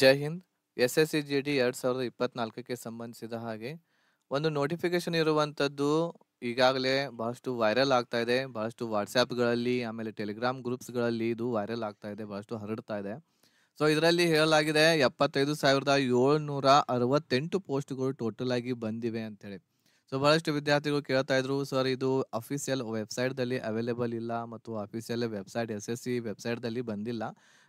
ಜೈ Hind S S C G D ಎರಡು ಸಾವಿರದ ಇಪ್ಪತ್ನಾಲ್ಕಕ್ಕೆ ಸಂಬಂಧಿಸಿದ ಹಾಗೆ ಒಂದು ನೋಟಿಫಿಕೇಶನ್ ಇರುವಂಥದ್ದು ಈಗಾಗಲೇ ಬಹಳಷ್ಟು ವೈರಲ್ ಆಗ್ತಾ ಇದೆ ಬಹಳಷ್ಟು ವಾಟ್ಸ್ಯಾಪ್ಗಳಲ್ಲಿ ಆಮೇಲೆ ಟೆಲಿಗ್ರಾಮ್ ಗ್ರೂಪ್ಸ್ಗಳಲ್ಲಿ ಇದು ವೈರಲ್ ಆಗ್ತಾ ಇದೆ ಬಹಳಷ್ಟು ಹರಡ್ತಾ ಇದೆ ಸೊ ಇದರಲ್ಲಿ ಹೇಳಲಾಗಿದೆ ಎಪ್ಪತ್ತೈದು ಸಾವಿರದ ಏಳ್ನೂರ ಅರವತ್ತೆಂಟು ಪೋಸ್ಟ್ಗಳು ಟೋಟಲ್ ಆಗಿ ಬಂದಿವೆ ಅಂತೇಳಿ ಸೊ ಬಹಳಷ್ಟು ವಿದ್ಯಾರ್ಥಿಗಳು ಕೇಳ್ತಾ ಇದ್ರು ಸರ್ ಇದು ಅಫಿಷಿಯಲ್ ವೆಬ್ಸೈಟ್ ಅವೈಲೇಬಲ್ ಇಲ್ಲ ಮತ್ತು official website S S C website ಬಂದಿಲ್ಲ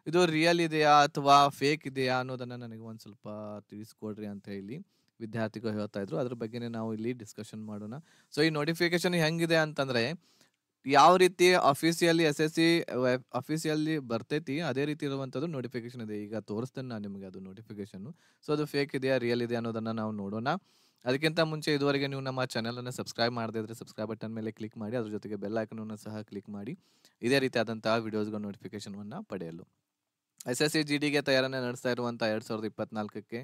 ಇದು ರಿಯಲ್ ಇದೆಯಾ ಅಥವಾ ಫೇಕ್ ಇದೆಯಾ ಅನ್ನೋದನ್ನ ನನಗೆ ಒಂದು ಸ್ವಲ್ಪ ತಿಳಿಸ್ಕೊಡ್ರಿ ಅಂತ ಹೇಳಿ ವಿದ್ಯಾರ್ಥಿಗಳು ಹೇಳ್ತಾ ಇದ್ರು ಅದ್ರ ಬಗ್ಗೆನೇ ನಾವು ಇಲ್ಲಿ ಡಿಸ್ಕಷನ್ ಮಾಡೋಣ ಸೊ ಈ ನೋಟಿಫಿಕೇಶನ್ ಹೆಂಗಿದೆ ಅಂತಂದ್ರೆ ಯಾವ ರೀತಿ official S S C officially ಬರ್ತೈತಿ ಅದೇ ರೀತಿ ಇರುವಂಥದ್ದು ನೋಟಿಫಿಕೇಶನ್ ಇದೆ ಈಗ ತೋರಿಸ್ತೇನೆ ನಾನು ನಿಮಗೆ ಅದು ನೋಟಿಫಿಕೇಶನ್ ಸೊ ಅದು ಫೇಕ್ ಇದೆಯಾ ರಿಯಲ್ ಇದೆಯಾ ಅನ್ನೋದನ್ನ ನಾವು ನೋಡೋಣ ಅದಕ್ಕಿಂತ ಮುಂಚೆ ಇದುವರೆಗೆ ನೀವು ನಮ್ಮ ಅನ್ನು ಸಬ್ಸ್ಕ್ರೈಬ್ ಮಾಡದೇ ಇದ್ದರೆ ಸಬ್ಸ್ಕ್ರೈಬ್ ಬಟನ್ ಮೇಲೆ ಕ್ಲಿಕ್ ಮಾಡಿ ಅದ್ರ ಜೊತೆಗೆ ಬೆಲ್ ಅನ್ನು ಸಹ ಕ್ಲಿಕ್ ಮಾಡಿ ಇದೇ ರೀತಿಯಾದಂತಹ ನೋಟಿಫಿಕೇಶನ್ ಅನ್ನು ಪಡೆಯಲು ಎಸ್ ಎಸ್ ಸಿ ಜಿ ಡಿಗೆ ತಯಾರನೆ ನಡೆಸ್ತಾ ಇರುವಂಥ ಎರಡ್ ಸಾವಿರದ ಇಪ್ಪತ್ನಾಲ್ಕಕ್ಕೆ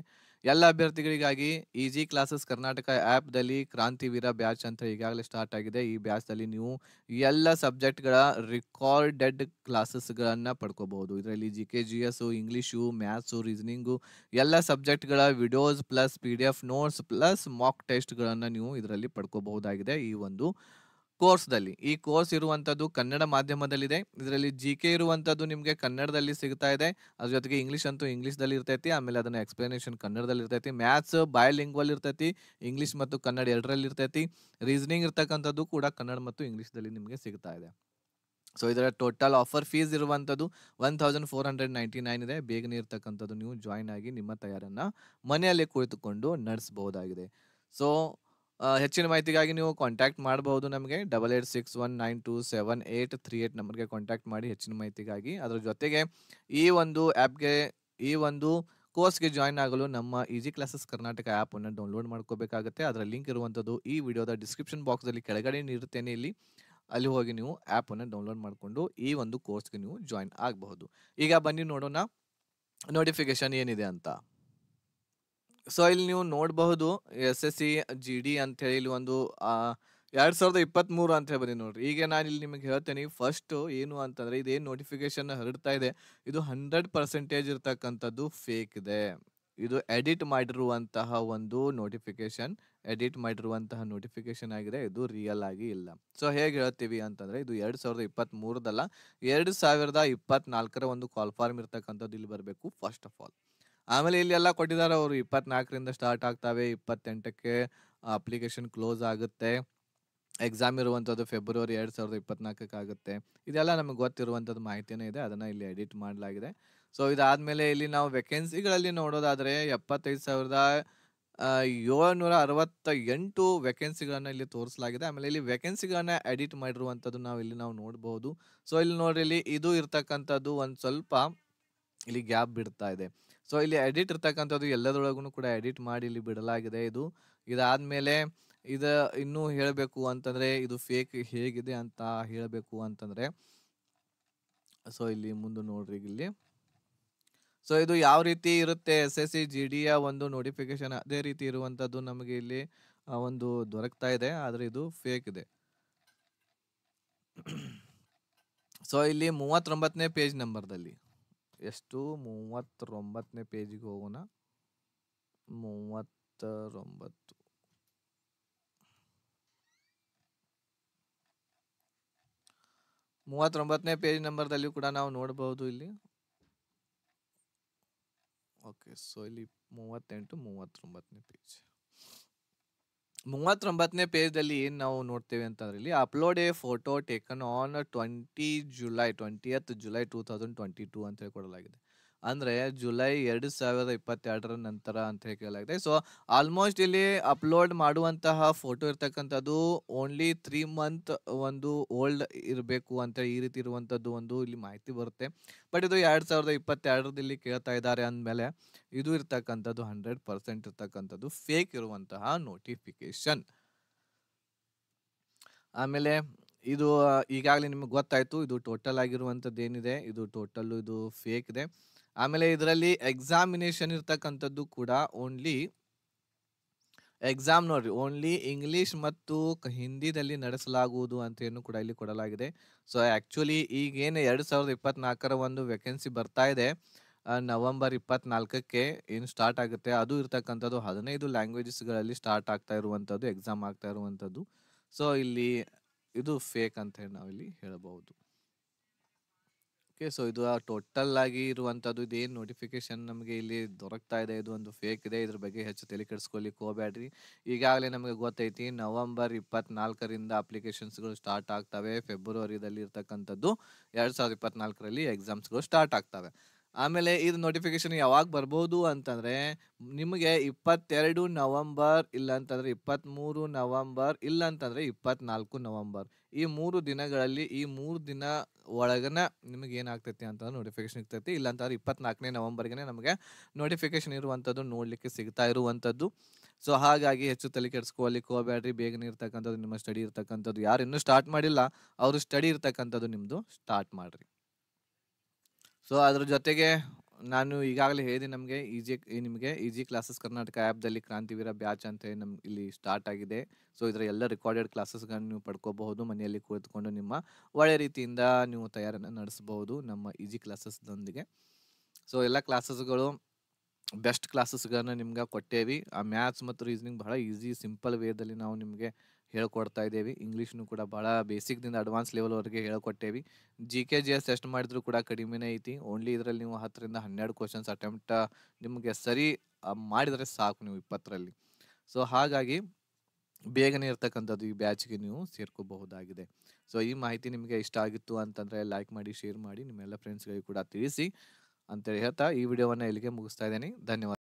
ಎಲ್ಲ ಅಭ್ಯರ್ಥಿಗಳಿಗಾಗಿ ಈಜಿ ಕ್ಲಾಸಸ್ ಕರ್ನಾಟಕ ಆ್ಯಪ್ದಲ್ಲಿ ಕ್ರಾಂತಿವೀರ ಬ್ಯಾಚ್ ಅಂತ ಈಗಾಗಲೇ ಸ್ಟಾರ್ಟ್ ಆಗಿದೆ ಈ ಬ್ಯಾಚ್ದಲ್ಲಿ ನೀವು ಎಲ್ಲ ಸಬ್ಜೆಕ್ಟ್ಗಳ ರಿಕಾರ್ಡೆಡ್ ಕ್ಲಾಸಸ್ಗಳನ್ನು ಪಡ್ಕೋಬಹುದು ಇದರಲ್ಲಿ G K G S English maths reasoning ಎಲ್ಲ ಸಬ್ಜೆಕ್ಟ್ಗಳ videos plus P D F notes plus mock ಟೆಸ್ಟ್ಗಳನ್ನು ನೀವು ಇದರಲ್ಲಿ ಪಡ್ಕೋಬಹುದಾಗಿದೆ ಈ ಒಂದು ಕೋರ್ಸ್ದಲ್ಲಿ ಈ ಕೋರ್ಸ್ ಇರುವಂಥದ್ದು ಕನ್ನಡ ಮಾಧ್ಯಮದಲ್ಲಿದೆ ಇದರಲ್ಲಿ ಜಿ ಕೆ ಇರುವಂಥದ್ದು ನಿಮಗೆ ಕನ್ನಡದಲ್ಲಿ ಸಿಗ್ತಾ ಇದೆ ಅದ್ರ ಜೊತೆಗೆ ಇಂಗ್ಲೀಷ್ ಅಂತೂ ಇಂಗ್ಲೀಷ್ದಲ್ಲಿ ಇರ್ತೈತಿ ಆಮೇಲೆ ಅದನ್ನು ಎಕ್ಸ್ಪ್ಲನೇಷನ್ ಕನ್ನಡದಲ್ಲಿ ಇರ್ತೈತಿ ಮ್ಯಾಥ್ಸ್ ಲಿಂಗ್ವಲ್ ಇರ್ತೈತಿ ಇಂಗ್ಲೀಷ್ ಮತ್ತು ಕನ್ನಡ ಎರಡರಲ್ಲಿ ಇರ್ತೈತಿ ರೀಸನಿಂಗ್ ಇರ್ತಕ್ಕಂಥದ್ದು ಕೂಡ ಕನ್ನಡ ಮತ್ತು ಇಂಗ್ಲೀಷ್ದಲ್ಲಿ ನಿಮಗೆ ಸಿಗ್ತಾ ಇದೆ ಸೊ ಇದರ ಟೋಟಲ್ ಆಫರ್ ಫೀಸ್ ಇರುವಂಥದ್ದು one thousand four hundred ninety nine ಇದೆ ಬೇಗನೆ ಇರ್ತಕ್ಕಂಥದ್ದು ನೀವು ಜಾಯಿನ್ ಆಗಿ ನಿಮ್ಮ ತಯಾರನ್ನು ಮನೆಯಲ್ಲೇ ಕುಳಿತುಕೊಂಡು ನಡೆಸ್ಬೋದಾಗಿದೆ ಸೊ ಹೆಚ್ಚಿನ ಮಾಹಿತಿಗಾಗಿ ನೀವು ಕಾಂಟ್ಯಾಕ್ಟ್ ಮಾಡಬಹುದು ನಮಗೆ double eight six one nine two seven eight three eight ನಂಬರ್ಗೆ ಕಾಂಟ್ಯಾಕ್ಟ್ ಮಾಡಿ ಹೆಚ್ಚಿನ ಮಾಹಿತಿಗಾಗಿ ಅದರ ಜೊತೆಗೆ ಈ ಒಂದು ಆ್ಯಪ್ಗೆ ಈ ಒಂದು ಕೋರ್ಸ್ಗೆ ಜಾಯ್ನ್ ಆಗಲು ನಮ್ಮ ಈಜಿ ಕ್ಲಾಸಸ್ ಕರ್ನಾಟಕ ಆ್ಯಪನ್ನು ಡೌನ್ಲೋಡ್ ಮಾಡ್ಕೋಬೇಕಾಗುತ್ತೆ ಅದರ ಲಿಂಕ್ ಇರುವಂಥದ್ದು ಈ ವಿಡಿಯೋದ ಡಿಸ್ಕ್ರಿಪ್ಷನ್ ಬಾಕ್ಸಲ್ಲಿ ಕೆಳಗಡೆ ಇರ್ತೇನೆ ಇಲ್ಲಿ ಅಲ್ಲಿ ಹೋಗಿ ನೀವು ಆ್ಯಪನ್ನು ಡೌನ್ಲೋಡ್ ಮಾಡಿಕೊಂಡು ಈ ಒಂದು ಕೋರ್ಸ್ಗೆ ನೀವು ಜಾಯ್ನ್ ಆಗಬಹುದು ಈಗ ಬನ್ನಿ ನೋಡೋಣ ನೋಟಿಫಿಕೇಶನ್ ಏನಿದೆ ಅಂತ ಸೊ ಇಲ್ಲಿ ನೀವು ನೋಡಬಹುದು S S C G D ಅಂತ ಹೇಳಿ ಇಲ್ಲಿ ಒಂದು ಎರಡ್ ಸಾವಿರದ ಇಪ್ಪತ್ತ್ ಮೂರು ಅಂತ ಹೇಳಿ ನೋಡ್ರಿ ಈಗ ನಾನು ಇಲ್ಲಿ ನಿಮಗೆ ಹೇಳ್ತೇನೆ ಫಸ್ಟ್ ಏನು ಅಂತಂದ್ರೆ ಇದೇನು ನೋಟಿಫಿಕೇಶನ್ ಹರಡ್ತಾ ಇದೆ ಇದು ಹಂಡ್ರೆಡ್ ಪರ್ಸೆಂಟೇಜ್ ಇರ್ತಕ್ಕಂಥದ್ದು ಫೇಕ್ ಇದೆ ಇದು ಎಡಿಟ್ ಮಾಡಿರುವಂತಹ ಒಂದು ನೋಟಿಫಿಕೇಶನ್ ಎಡಿಟ್ ಮಾಡಿರುವಂತಹ ನೋಟಿಫಿಕೇಶನ್ ಆಗಿದೆ ಇದು ರಿಯಲ್ ಆಗಿ ಇಲ್ಲ ಸೊ ಹೇಗೆ ಹೇಳ್ತೀವಿ ಅಂತಂದ್ರೆ ಇದು ಎರಡ್ ಸಾವಿರದ ಇಪ್ಪತ್ತ್ ಮೂರದಲ್ಲ ಎರಡ್ ಸಾವಿರದ ಇಪ್ಪತ್ನಾಲ್ಕರ ಒಂದು ಕಾಲ್ ಫಾರ್ಮ್ ಇರ್ತಕ್ಕಂಥದ್ದು ಇಲ್ಲಿ ಬರಬೇಕು ಫಸ್ಟ್ ಆಫ್ ಆಲ್ ಆಮೇಲೆ ಇಲ್ಲಿ ಎಲ್ಲ ಕೊಟ್ಟಿದ್ದಾರೆ ಅವರು ಇಪ್ಪತ್ನಾಲ್ಕರಿಂದ ಸ್ಟಾರ್ಟ್ ಆಗ್ತಾವೆ ಇಪ್ಪತ್ತೆಂಟಕ್ಕೆ ಅಪ್ಲಿಕೇಶನ್ ಕ್ಲೋಸ್ ಆಗುತ್ತೆ ಎಕ್ಸಾಮ್ ಇರುವಂಥದ್ದು ಫೆಬ್ರವರಿ ಎರಡು ಸಾವಿರದ ಇಪ್ಪತ್ನಾಲ್ಕಕ್ಕೆ ಆಗುತ್ತೆ ಇದೆಲ್ಲ ನಮಗೆ ಗೊತ್ತಿರುವಂಥದ್ದು ಮಾಹಿತಿನೇ ಇದೆ ಅದನ್ನು ಇಲ್ಲಿ ಎಡಿಟ್ ಮಾಡಲಾಗಿದೆ ಸೊ ಇದಾದಮೇಲೆ ಇಲ್ಲಿ ನಾವು ವೆಕೆನ್ಸಿಗಳಲ್ಲಿ ನೋಡೋದಾದರೆ ಎಪ್ಪತ್ತೈದು ಸಾವಿರದ ಏಳ್ನೂರ ಅರವತ್ತ ಎಂಟು ವೆಕೆನ್ಸಿಗಳನ್ನು ಇಲ್ಲಿ ತೋರಿಸಲಾಗಿದೆ ಆಮೇಲೆ ಇಲ್ಲಿ ವೆಕೆನ್ಸಿಗಳನ್ನು ಎಡಿಟ್ ಮಾಡಿರುವಂಥದ್ದು ನಾವು ಇಲ್ಲಿ ನಾವು ನೋಡ್ಬೋದು ಸೊ ಇಲ್ಲಿ ನೋಡ್ರಿ ಇಲ್ಲಿ ಇದು ಇರ್ತಕ್ಕಂಥದ್ದು ಒಂದು ಸ್ವಲ್ಪ ಇಲ್ಲಿ ಗ್ಯಾಪ್ ಬಿಡ್ತಾ ಇದೆ ಸೊ ಇಲ್ಲಿ ಎಡಿಟ್ ಇರ್ತಕ್ಕಂಥದ್ದು ಎಲ್ಲದರೊಳಗೂ ಕೂಡ ಎಡಿಟ್ ಮಾಡಿ ಇಲ್ಲಿ ಬಿಡಲಾಗಿದೆ ಇದು ಇದಾದ್ಮೇಲೆ ಇದು ಇನ್ನೂ ಹೇಳಬೇಕು ಅಂತಂದ್ರೆ ಇದು ಫೇಕ್ ಹೇಗಿದೆ ಅಂತ ಹೇಳಬೇಕು ಅಂತಂದ್ರೆ ಸೊ ಇಲ್ಲಿ ಮುಂದೆ ನೋಡ್ರಿ ಇಲ್ಲಿ ಸೊ ಇದು ಯಾವ ರೀತಿ ಇರುತ್ತೆ ಎಸ್ ಎಸ್ ಸಿ ಜಿ ಒಂದು ನೋಟಿಫಿಕೇಶನ್ ಅದೇ ರೀತಿ ಇರುವಂತದ್ದು ನಮಗೆ ಇಲ್ಲಿ ಒಂದು ದೊರಕ್ತಾ ಇದೆ ಆದ್ರೆ ಇದು ಫೇಕ್ ಇದೆ ಸೊ ಇಲ್ಲಿ ಮೂವತ್ತೊಂಬತ್ತನೇ ಪೇಜ್ ನಂಬರ್ದಲ್ಲಿ ಎಷ್ಟು ಮೂವತ್ತೊಂಬತ್ತನೇ ಪೇಜಿಗೆ ಹೋಗೋಣ ಮೂವತ್ತರೊಂಬತ್ತು ಮೂವತ್ತೊಂಬತ್ತನೇ ಪೇಜ್ ನಂಬರ್ದಲ್ಲಿ ಕೂಡ ನಾವು ನೋಡಬಹುದು ಇಲ್ಲಿ ಓಕೆ ಸೊ ಇಲ್ಲಿ ಮೂವತ್ತೆಂಟು ಮೂವತ್ತೊಂಬತ್ತನೇ ಪೇಜ್ ಮೂವತ್ತೊಂಬತ್ತನೇ ಪೇಜ್ದಲ್ಲಿ ಏನು ನಾವು ನೋಡ್ತೇವೆ ಅಂತಂದ್ರೆ ಇಲ್ಲಿ upload a photo taken on twenty July twentieth July two thousand twenty two ಅಂತ ಹೇಳಿ ಕೊಡಲಾಗಿದೆ ಅಂದ್ರೆ ಜುಲೈ ಎರಡು ಸಾವಿರದ ಇಪ್ಪತ್ತೆರಡರ ನಂತರ ಅಂತ ಹೇಳಿ ಕೇಳಲಾಗಿದೆ ಸೊ ಆಲ್ಮೋಸ್ಟ್ ಇಲ್ಲಿ ಅಪ್ಲೋಡ್ ಮಾಡುವಂತಹ ಫೋಟೋ ಇರ್ತಕ್ಕಂಥದ್ದು ಓನ್ಲಿ ತ್ರೀ ಮಂತ್ ಒಂದು ಓಲ್ಡ್ ಇರಬೇಕು ಅಂತ ಈ ರೀತಿ ಇರುವಂಥದ್ದು ಒಂದು ಇಲ್ಲಿ ಮಾಹಿತಿ ಬರುತ್ತೆ ಬಟ್ ಇದು ಎರಡು ಸಾವಿರದ ಇಪ್ಪತ್ತೆರಡರಲ್ಲಿ ಕೇಳ್ತಾ ಇದ್ದಾರೆ ಅಂದಮೇಲೆ ಇದು ಇರ್ತಕ್ಕಂಥದ್ದು ಹಂಡ್ರೆಡ್ ಪರ್ಸೆಂಟ್ ಇರ್ತಕ್ಕಂಥದ್ದು ಫೇಕ್ ಇರುವಂತಹ ನೋಟಿಫಿಕೇಶನ್ ಆಮೇಲೆ ಇದು ಈಗಾಗಲೇ ನಿಮಗೆ ಗೊತ್ತಾಯಿತು ಇದು ಟೋಟಲ್ ಆಗಿರುವಂಥದ್ದು ಏನಿದೆ ಇದು ಟೋಟಲ್ ಇದು ಫೇಕ್ ಇದೆ ಆಮೇಲೆ ಇದರಲ್ಲಿ ಎಕ್ಸಾಮಿನೇಷನ್ ಇರ್ತಕ್ಕಂಥದ್ದು ಕೂಡ ಓನ್ಲಿ ಎಕ್ಸಾಮ್ ನೋಡ್ರಿ ಓನ್ಲಿ ಇಂಗ್ಲಿಷ್ ಮತ್ತು ಹಿಂದಿದಲ್ಲಿ ನಡೆಸಲಾಗುವುದು ಅಂತ ಏನು ಕೂಡ ಇಲ್ಲಿ ಕೊಡಲಾಗಿದೆ ಸೊ ಆ್ಯಕ್ಚುಲಿ ಈಗೇನು ಎರಡು ಸಾವಿರದ ಇಪ್ಪತ್ನಾಲ್ಕರ ಒಂದು ವೇಕೆನ್ಸಿ ಬರ್ತಾ ಇದೆ ನವಂಬರ್ ಇಪ್ಪತ್ನಾಲ್ಕಕ್ಕೆ ಏನು ಸ್ಟಾರ್ಟ್ ಆಗುತ್ತೆ ಅದು ಇರತಕ್ಕಂಥದ್ದು ಹದಿನೈದು ಲ್ಯಾಂಗ್ವೇಜಸ್ಗಳಲ್ಲಿ ಸ್ಟಾರ್ಟ್ ಆಗ್ತಾ ಇರುವಂಥದ್ದು ಎಕ್ಸಾಮ್ ಆಗ್ತಾ ಇರುವಂಥದ್ದು ಸೊ ಇಲ್ಲಿ ಇದು ಫೇಕ್ ಅಂತ ಹೇಳಿ ನಾವಿಲ್ಲಿ ಹೇಳಬಹುದು ಓಕೆ ಸೊ ಇದು ಟೋಟಲ್ ಆಗಿ ಇರುವಂತದ್ದು ಇದೇನು ನೋಟಿಫಿಕೇಶನ್ ನಮಗೆ ಇಲ್ಲಿ ದೊರಕ್ತಾ ಇದೆ ಇದು ಒಂದು ಫೇಕ್ ಇದೆ ಇದ್ರ ಬಗ್ಗೆ ಹೆಚ್ಚು ತಲೆ ಕೆಡಿಸ್ಕೊಳ್ಳಿಕ್ಕೆ ಹೋಗಬೇಡ್ರಿ ಈಗಾಗಲೇ ನಮಗೆ ಗೊತ್ತೈತಿ ನವಂಬರ್ ಇಪ್ಪತ್ನಾಲ್ಕರಿಂದ ಅಪ್ಲಿಕೇಶನ್ಸ್ಗಳು ಸ್ಟಾರ್ಟ್ ಆಗ್ತವೆ ಫೆಬ್ರವರಿದಲ್ಲಿ ಇರ್ತಕ್ಕಂಥದ್ದು ಎರಡ್ ಸಾವಿರದ ಇಪ್ಪತ್ನಾಲ್ಕರಲ್ಲಿ ಎಕ್ಸಾಮ್ಸ್ಗಳು ಸ್ಟಾರ್ಟ್ ಆಗ್ತವೆ ಆಮೇಲೆ ಇದು ನೋಟಿಫಿಕೇಶನ್ ಯಾವಾಗ ಬರ್ಬೋದು ಅಂತಂದ್ರೆ ನಿಮಗೆ ಇಪ್ಪತ್ತೆರಡು ನವಂಬರ್ ಇಪ್ಪತ್ತ್ ಮೂರು ನವಂಬರ್ ಅಂತಂದ್ರೆ ಇಪ್ಪತ್ನಾಲ್ಕು ನವಂಬರ್ ಈ ಮೂರು ದಿನಗಳಲ್ಲಿ ಈ ಮೂರು ದಿನ ಒಳಗನ ನಿಮಗೆ ಏನಾಗ್ತೈತಿ ಅಂತ ನೋಟಿಫಿಕೇಶನ್ ಸಿಗ್ತೈತಿ ಇಲ್ಲಾಂತಂದ್ರೆ ಇಪ್ಪತ್ನಾಲ್ಕನೇ ನವಂಬರ್ಗೆ ನಮಗೆ ನೋಟಿಫಿಕೇಶನ್ ಇರುವಂಥದ್ದು ನೋಡಲಿಕ್ಕೆ ಸಿಗ್ತಾ ಇರುವಂಥದ್ದು ಸೊ ಹಾಗಾಗಿ ಹೆಚ್ಚು ತಲೆ ಕೆಡಿಸ್ಕೊಳ್ಳಿಕ್ಕೆ ಹೋಗ್ಬೇಡ್ರಿ ಬೇಗನೆ ಇರ್ತಕ್ಕಂಥದ್ದು ನಿಮ್ಮ ಸ್ಟಡಿ ಇರ್ತಕ್ಕಂಥದ್ದು ಯಾರು ಇನ್ನೂ ಸ್ಟಾರ್ಟ್ ಮಾಡಿಲ್ಲ ಅವರು ಸ್ಟಡಿ ಇರ್ತಕ್ಕಂಥದ್ದು ನಿಮ್ಮದು ಸ್ಟಾರ್ಟ್ ಮಾಡಿರಿ ಸೊ ಅದ್ರ ಜೊತೆಗೆ ನಾನು ಈಗಾಗಲೇ ಹೇಳಿದೆ ನಮಗೆ ಈಜಿ ನಿಮಗೆ ಈಜಿ ಕ್ಲಾಸಸ್ ಕರ್ನಾಟಕ ಆ್ಯಪ್ದಲ್ಲಿ ಕ್ರಾಂತಿವೀರ ಬ್ಯಾಚ್ ಅಂತ ನಮ್ಮ ಇಲ್ಲಿ ಸ್ಟಾರ್ಟ್ ಆಗಿದೆ ಸೊ ಇದರ ಎಲ್ಲ ರೆಕಾರ್ಡೆಡ್ ಕ್ಲಾಸಸ್ಗಳನ್ನು ನೀವು ಪಡ್ಕೋಬಹುದು ಮನೆಯಲ್ಲಿ ಕುಳಿತುಕೊಂಡು ನಿಮ್ಮ ಒಳ್ಳೆ ರೀತಿಯಿಂದ ನೀವು ತಯಾರನ್ನು ನಡೆಸಬಹುದು ನಮ್ಮ ಈಜಿ ಕ್ಲಾಸಸ್ದೊಂದಿಗೆ ಸೊ ಎಲ್ಲ ಕ್ಲಾಸಸ್ಗಳು ಬೆಸ್ಟ್ ಕ್ಲಾಸಸ್ಗಳನ್ನು ನಿಮ್ಗೆ ಕೊಟ್ಟೇವಿ ಆ ಮ್ಯಾಥ್ಸ್ ಮತ್ತು ರೀಸನಿಂಗ್ ಬಹಳ ಈಸಿ ಸಿಂಪಲ್ ವೇದಲ್ಲಿ ನಾವು ನಿಮಗೆ ಹೇಳ್ಕೊಡ್ತಾ ಇದ್ದೇವೆ ಇಂಗ್ಲೀಷ್ನು ಕೂಡ ಭಾಳ ಬೇಸಿಕ್ದಿಂದ ಅಡ್ವಾನ್ಸ್ ಲೆವೆಲ್ವರೆಗೆ ಹೇಳ್ಕೊಟ್ಟೇವಿ G K G S test ಮಾಡಿದ್ರು ಕೂಡ ಕಡಿಮೆನೇ ಐತಿ ಓನ್ಲಿ ಇದರಲ್ಲಿ ನೀವು ಹತ್ತರಿಂದ ಹನ್ನೆರಡು ಕ್ವಶನ್ಸ್ ಅಟೆಂಪ್ಟ ನಿಮಗೆ ಸರಿ ಮಾಡಿದರೆ ಸಾಕು ನೀವು ಇಪ್ಪತ್ತರಲ್ಲಿ ಸೊ ಹಾಗಾಗಿ ಬೇಗನೆ ಇರ್ತಕ್ಕಂಥದ್ದು ಈ ಬ್ಯಾಚ್ಗೆ ನೀವು ಸೇರ್ಕೋಬಹುದಾಗಿದೆ ಸೊ ಈ ಮಾಹಿತಿ ನಿಮಗೆ ಇಷ್ಟ ಆಗಿತ್ತು ಅಂತಂದರೆ ಲೈಕ್ ಮಾಡಿ ಶೇರ್ ಮಾಡಿ ನಿಮ್ಮೆಲ್ಲ ಫ್ರೆಂಡ್ಸ್ಗಳಿಗೆ ಕೂಡ ತಿಳಿಸಿ ಅಂತೇಳಿ ಹೇಳ್ತಾ ಈ ವಿಡಿಯೋವನ್ನು ಇಲ್ಲಿಗೆ ಮುಗಿಸ್ತಾ ಇದ್ದೀನಿ ಧನ್ಯವಾದ